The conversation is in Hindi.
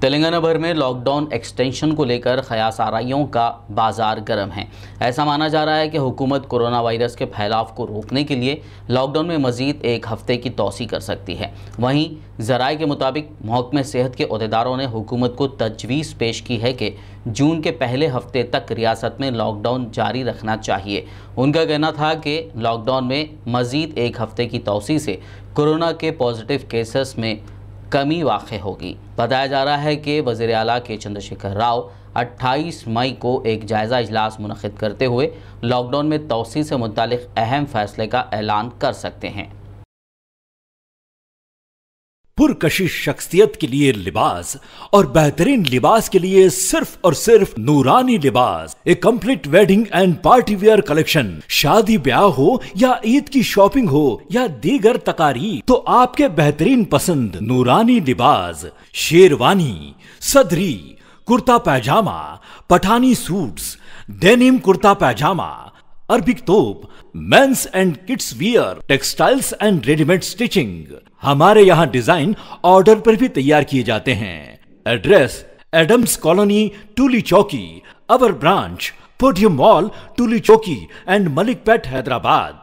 तेलंगाना भर में लॉकडाउन एक्सटेंशन को लेकर खयासाराइयों का बाजार गर्म है ऐसा माना जा रहा है कि हुकूमत कोरोना वायरस के फैलाव को रोकने के लिए लॉकडाउन में मजीद एक हफ्ते की तोसी कर सकती है वहीं जराए के मुताबिक महकमे सेहत के अहदेदारों ने हुकूमत को तजवीज़ पेश की है कि जून के पहले हफ्ते तक रियासत में लॉकडाउन जारी रखना चाहिए उनका कहना था कि लॉकडाउन में मजीद एक हफ्ते की तोसी से कोरोना के पॉजिटिव केसेस में कमी वाक़ होगी बताया जा रहा है कि वजे अला के चंद्रशेखर राव 28 मई को एक जायज़ा इजलास मनद करते हुए लॉकडाउन में तोसी से मुतल अहम फ़ैसले का ऐलान कर सकते हैं पुरकशिश शख्सियत के लिए लिबास और बेहतरीन लिबास के लिए सिर्फ और सिर्फ Noorani Libas a complete wedding and party wear collection शादी ब्याह हो या ईद की शॉपिंग हो या दीगर तकारी तो आपके बेहतरीन पसंद नूरानी Libas sherwani sadri kurta pyjama Pathani suits denim kurta pyjama Arabic top mens and kids wear textiles and readymade stitching हमारे यहाँ डिजाइन ऑर्डर पर भी तैयार किए जाते हैं address Adams colony Toli Chowki our branch podium mall Toli Chowki and Malik pet Hyderabad